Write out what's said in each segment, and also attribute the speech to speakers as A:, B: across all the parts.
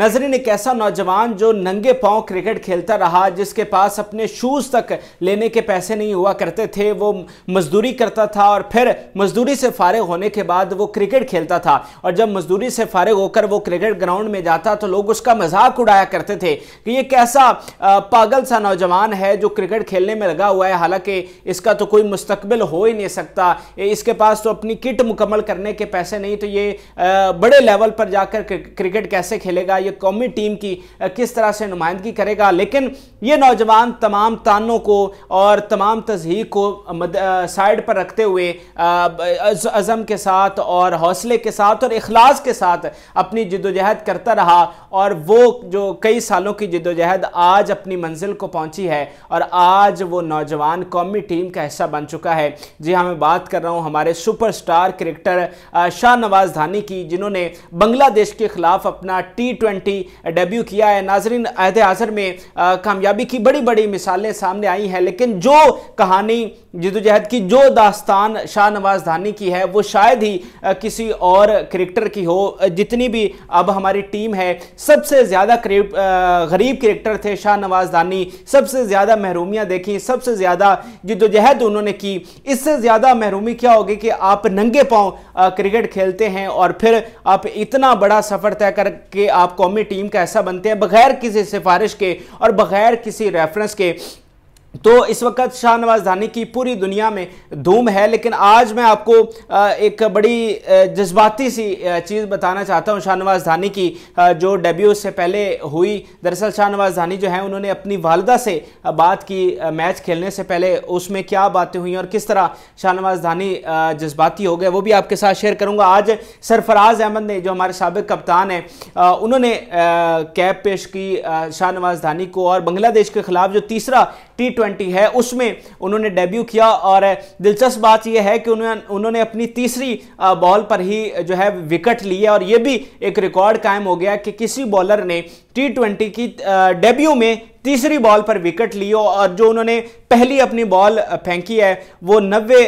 A: नजरीन एक ऐसा नौजवान जो नंगे पांव क्रिकेट खेलता रहा जिसके पास अपने शूज़ तक लेने के पैसे नहीं हुआ करते थे वो मजदूरी करता था और फिर मजदूरी से फारग होने के बाद वो क्रिकेट खेलता था और जब मजदूरी से फारग होकर वो क्रिकेट ग्राउंड में जाता तो लोग उसका मजाक उड़ाया करते थे कि ये कैसा पागल सा नौजवान है जो क्रिकेट खेलने में लगा हुआ है हालांकि इसका तो कोई मुस्तबिल हो ही नहीं सकता इसके पास तो अपनी किट मुकम्मल करने के पैसे नहीं तो ये बड़े लेवल पर जाकर क्रिकेट कैसे खेलेगा ये कौमी टीम की किस तरह से नुमाइंदगी करेगा लेकिन ये नौजवान तमाम तानों को और तमाम तजहीक को साइड पर रखते हुए अज़म के साथ और हौसले के साथ और अखलास के साथ अपनी जदोजहद करता रहा और वो जो कई सालों की जदोजहद आज अपनी मंजिल को पहुंची है और आज वो नौजवान कौमी टीम का हिस्सा बन चुका है जी हाँ मैं बात कर रहा हूँ हमारे सुपरस्टार क्रिकेटर शाह नवाज धानी की जिन्होंने बांग्लादेश के खिलाफ अपना टी ट्वेंटी डेब्यू किया है नाजरीन अहद हाजर में कामयाबी की बड़ी बड़ी मिसालें सामने आई हैं लेकिन जो कहानी जदोजहद की जो दास्तान शाह नवाज धानी की है वो शायद ही किसी और क्रिकेटर की हो जितनी भी अब हमारी टीम है सबसे ज़्यादा गरीब क्रिकेटर थे शाह नवाज धानी सबसे ज़्यादा महरूमियाँ देखी सबसे ज़्यादा जदोजहद उन्होंने की इससे ज़्यादा महरूमी क्या होगी कि आप नंगे पाँव क्रिकेट खेलते हैं और फिर आप इतना बड़ा सफ़र तय करके आप कौमी टीम का ऐसा बनते हैं बगैर किसी सिफारिश के और बगैर किसी रेफरेंस के तो इस वक्त शाहनवाज धानी की पूरी दुनिया में धूम है लेकिन आज मैं आपको एक बड़ी जज्बाती सी चीज़ बताना चाहता हूं शाहनवाज धानी की जो डेब्यू से पहले हुई दरअसल शाहनवाज धानी जो है उन्होंने अपनी वालदा से बात की मैच खेलने से पहले उसमें क्या बातें हुई और किस तरह शाहनवाज धानी जज्बाती हो गए वो भी आपके साथ शेयर करूँगा आज सरफराज अहमद ने जो हमारे सबक कप्तान हैं उन्होंने कैब पेश की शाहनवाज धानी को और बांग्लादेश के खिलाफ जो तीसरा टी ट्वेंटी है उसमें उन्होंने डेब्यू किया और दिलचस्प बात यह है कि उन्होंने उन्होंने अपनी तीसरी बॉल पर ही जो है विकेट लिए और यह भी एक रिकॉर्ड कायम हो गया कि किसी बॉलर ने टी ट्वेंटी की डेब्यू में तीसरी बॉल पर विकेट लियो और जो उन्होंने पहली अपनी बॉल फेंकी है वो नब्बे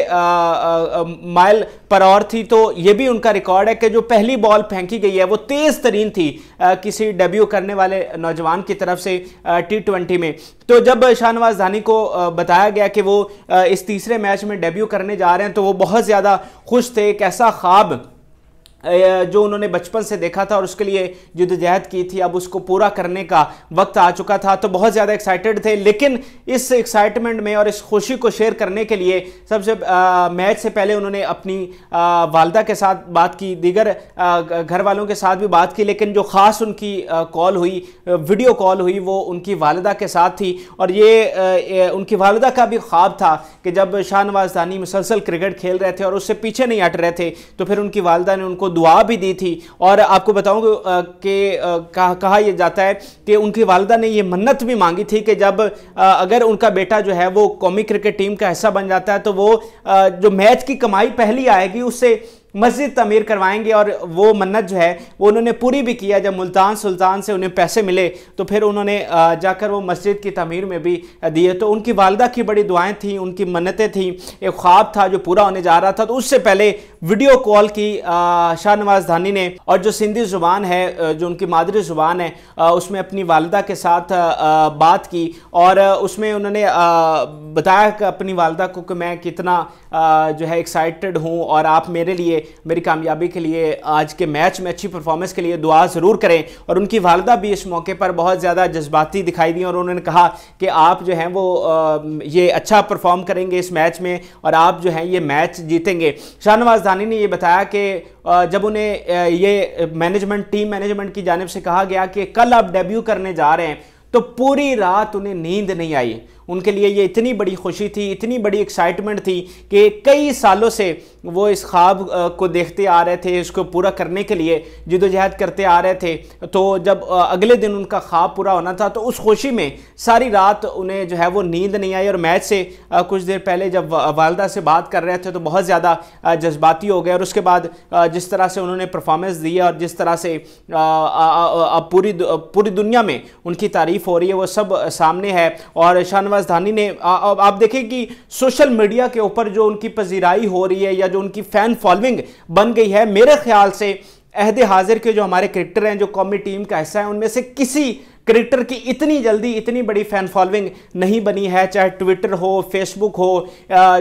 A: माइल पर और थी तो ये भी उनका रिकॉर्ड है कि जो पहली बॉल फेंकी गई है वो तेज़ तरीन थी आ, किसी डेब्यू करने वाले नौजवान की तरफ से टी ट्वेंटी में तो जब शाहनवाज धानी को बताया गया कि वो इस तीसरे मैच में डेब्यू करने जा रहे हैं तो वो बहुत ज़्यादा खुश थे एक ऐसा ख्वाब जो उन्होंने बचपन से देखा था और उसके लिए जुदजहद की थी अब उसको पूरा करने का वक्त आ चुका था तो बहुत ज़्यादा एक्साइटेड थे लेकिन इस एक्साइटमेंट में और इस खुशी को शेयर करने के लिए सबसे मैच से पहले उन्होंने अपनी वालदा के साथ बात की दीगर घर वालों के साथ भी बात की लेकिन जो ख़ास उनकी कॉल हुई वीडियो कॉल हुई वो उनकी वालदा के साथ थी और ये उनकी वालदा का भी ख्वाब था कि जब शाहनवाज धानी मुसलसल क्रिकेट खेल रहे थे और उससे पीछे नहीं हट रहे थे तो फिर उनकी वालदा ने उनको दुआ भी दी थी और आपको बताऊँ कि कहा यह जाता है कि उनकी वालदा ने यह मन्नत भी मांगी थी कि जब अगर उनका बेटा जो है वो कौमी क्रिकेट टीम का हिस्सा बन जाता है तो वो जो मैच की कमाई पहली आएगी उससे मस्जिद तमीर करवाएंगे और वो मन्नत जो है वो उन्होंने पूरी भी किया जब मुल्तान सुल्तान से उन्हें पैसे मिले तो फिर उन्होंने जाकर वो मस्जिद की तमीर में भी दिए तो उनकी वालदा की बड़ी दुआएं थी उनकी मन्नतें थीं एक ख्वाब था जो पूरा होने जा रहा था तो उससे पहले वीडियो कॉल की शाहनवाज धानी ने और जो सिंधी ज़ुबान है जो उनकी मादरी ज़ुबान है उसमें अपनी वालदा के साथ बात की और उसमें उन्होंने बताया अपनी वालदा को कि मैं कितना जो है एक्साइटेड हूँ और आप मेरे लिए मेरी कामयाबी के लिए आज के मैच में अच्छी परफॉर्मेंस के लिए दुआ ज़रूर करें और उनकी वालदा भी इस मौके पर बहुत ज़्यादा जज्बाती दिखाई दी और उन्होंने कहा कि आप जो हैं वो ये अच्छा परफॉर्म करेंगे इस मैच में और आप जो हैं ये मैच जीतेंगे शाहनवाज धानी ने ये बताया कि जब उन्हें ये मैनेजमेंट टीम मैनेजमेंट की जानब से कहा गया कि कल आप डेब्यू करने जा रहे हैं तो पूरी रात उन्हें नींद नहीं आई उनके लिए ये इतनी बड़ी खुशी थी इतनी बड़ी एक्साइटमेंट थी कि कई सालों से वो इस ख्वाब को देखते आ रहे थे इसको पूरा करने के लिए जदोजहद करते आ रहे थे तो जब अगले दिन उनका ख्वाब पूरा होना था तो उस खुशी में सारी रात उन्हें जो है वो नींद नहीं आई और मैच से कुछ देर पहले जब वालदा से बात कर रहे थे तो बहुत ज़्यादा जज्बाती हो गए और उसके बाद जिस तरह से उन्होंने परफॉर्मेंस दी और जिस तरह से अब पूरी पूरी दुनिया में उनकी तारीफ हो रही है वो सब सामने है और शाहनवाज धानी ने अब आप देखें कि सोशल मीडिया के ऊपर जो उनकी पजीराई हो रही है या जो उनकी फैन फॉलोइंग बन गई है मेरे ख्याल से अहद हाजिर के जो हमारे क्रिकेटर हैं जो कौमी टीम का हिस्सा है उनमें से किसी क्रिकेटर की इतनी जल्दी इतनी बड़ी फैन फॉलोइंग नहीं बनी है चाहे ट्विटर हो फेसबुक हो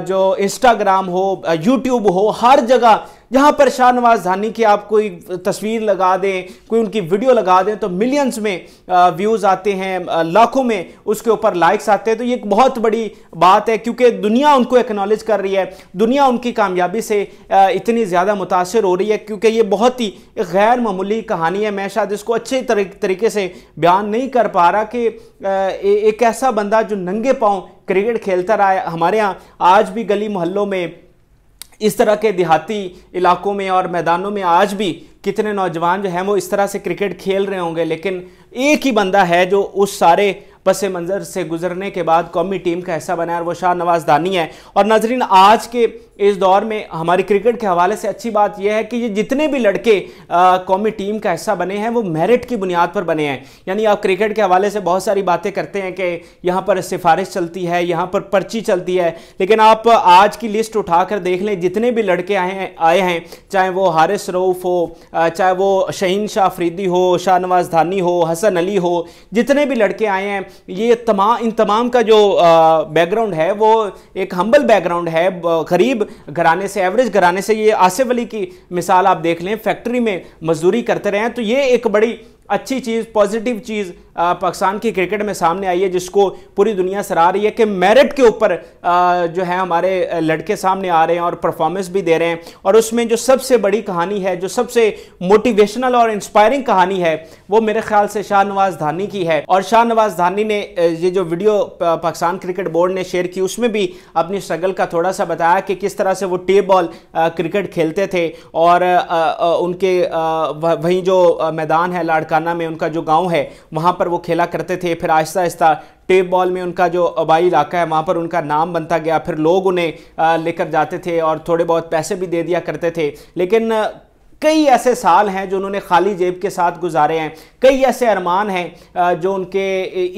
A: जो इंस्टाग्राम हो यूट्यूब हो हर जगह जहां पर शाहनवाज धानी की आप कोई तस्वीर लगा दें कोई उनकी वीडियो लगा दें तो मिलियंस में व्यूज आते हैं लाखों में उसके ऊपर लाइक्स आते हैं तो ये एक बहुत बड़ी बात है क्योंकि दुनिया उनको एक्नॉलेज कर रही है दुनिया उनकी कामयाबी से इतनी ज़्यादा मुतासर हो रही है क्योंकि ये बहुत ही गैर मामूली कहानी है मैं शायद इसको अच्छे तरीके से बयान नहीं कर पा रहा कि एक ऐसा बंदा जो नंगे पाँव क्रिकेट खेलता रहा है हमारे यहाँ आज भी गली मोहल्लों में इस तरह के देहाती इलाकों में और मैदानों में आज भी कितने नौजवान जो हैं वो इस तरह से क्रिकेट खेल रहे होंगे लेकिन एक ही बंदा है जो उस सारे पस मंज़र से गुजरने के बाद कौमी टीम का हिस्सा बनाया है और वो शाह नवाज दानी है और नाजरीन आज के इस दौर में हमारी क्रिकेट के हवाले से अच्छी बात यह है कि ये जितने भी लड़के कौमी टीम का हिस्सा बने हैं वो मेरिट की बुनियाद पर बने हैं यानी आप क्रिकेट के हवाले से बहुत सारी बातें करते हैं कि यहाँ पर सिफारिश चलती है यहाँ पर पर्ची चलती है लेकिन आप आज की लिस्ट उठाकर देख लें जितने भी लड़के आए हैं आए हैं चाहे वो हारिस रऊफ़ हो चाहे वो शहीन शाह फरीदी हो शाहनवाज धानी हो हसन अली हो जितने भी लड़के आए हैं ये तमाम इन तमाम का जो बैकग्राउंड है वो एक हम्बल बैकग्राउंड है गरीब घराने से एवरेज घराने से ये आसिफ अली की मिसाल आप देख लें फैक्ट्री में मजदूरी करते रहे हैं तो ये एक बड़ी अच्छी चीज़ पॉजिटिव चीज़ पाकिस्तान की क्रिकेट में सामने आई है जिसको पूरी दुनिया सराह रही है कि मेरिट के ऊपर जो है हमारे लड़के सामने आ रहे हैं और परफॉर्मेंस भी दे रहे हैं और उसमें जो सबसे बड़ी कहानी है जो सबसे मोटिवेशनल और इंस्पायरिंग कहानी है वो मेरे ख्याल से शाहनवाज धानी की है और शाहनवाज धानी ने ये जो वीडियो पाकिस्तान क्रिकेट बोर्ड ने शेयर की उसमें भी अपनी स्ट्रगल का थोड़ा सा बताया कि किस तरह से वो टे बॉल क्रिकेट खेलते थे और उनके वहीं जो मैदान है लाड़का काना में उनका जो गांव है वहां पर वो खेला करते थे फिर आहिस्ता आहिस्ता टेप बॉल में उनका जो अबाई इलाका है वहाँ पर उनका नाम बनता गया फिर लोग उन्हें लेकर जाते थे और थोड़े बहुत पैसे भी दे दिया करते थे लेकिन कई ऐसे साल हैं जो उन्होंने खाली जेब के साथ गुजारे हैं कई ऐसे अरमान हैं जो उनके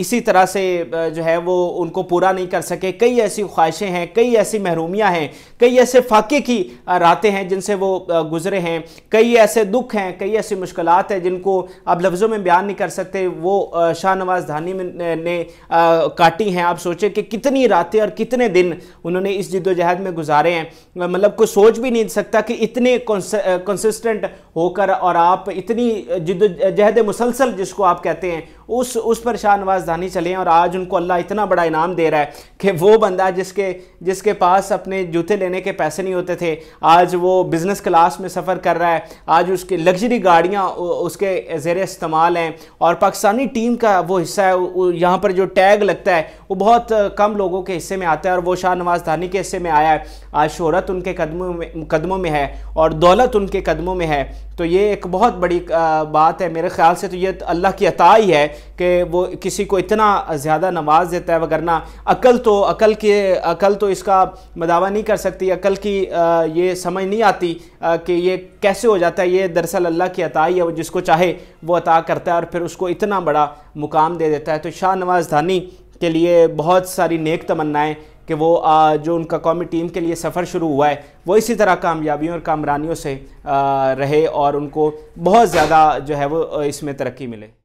A: इसी तरह से जो है वो उनको पूरा नहीं कर सके कई ऐसी ख्वाहिशें हैं कई ऐसी महरूमियाँ हैं कई ऐसे फाके की रातें हैं जिनसे वो गुजरे हैं कई ऐसे दुख हैं कई ऐसी मुश्किल हैं जिनको आप लफ्ज़ों में बयान नहीं कर सकते वो शाहनवाज धानी ने, ने काटी हैं आप सोचें कि कितनी रातें और कितने दिन उन्होंने इस जिदोजहद में गुजारे हैं मतलब कोई सोच भी नहीं सकता कि इतने कंसिस्टेंट कंसिस्टेंट होकर और आप इतनी जिद जहद मुसलसल जिसको आप कहते हैं उस उस पर शाह नवाज दानी चले और आज उनको अल्लाह इतना बड़ा इनाम दे रहा है कि वो बंदा जिसके जिसके पास अपने जूते लेने के पैसे नहीं होते थे आज वो बिज़नेस क्लास में सफ़र कर रहा है आज उसकी लग्जरी गाड़ियाँ उसके ज़ेर इस्तेमाल हैं और पाकिस्तानी टीम का वो हिस्सा है यहाँ पर जो टैग लगता है वो बहुत कम लोगों के हिस्से में आता है और वो शाह नवाज धानी के हिस्से में आया है आज शहरत उनके कदमों में कदमों में है और दौलत उनके कदमों में है तो ये एक बहुत बड़ी बात है मेरे ख्याल से तो ये अल्लाह की अता ही है कि वो किसी को इतना ज़्यादा नमाज देता है वगरना अकल तो अकल के अकल तो इसका मदावा नहीं कर सकती अकल की ये समझ नहीं आती कि ये कैसे हो जाता है ये दरअसल अल्लाह की अता ही है वो जिसको चाहे वो अता करता है और फिर उसको इतना बड़ा मुकाम दे देता है तो शाह नवाज धानी के लिए बहुत सारी नेक तमन्नाएँ कि वो आ, जो उनका कौमी टीम के लिए सफ़र शुरू हुआ है वो इसी तरह कामयाबियों और कामरानियों से आ, रहे और उनको बहुत ज़्यादा जो है वो इसमें तरक्की मिले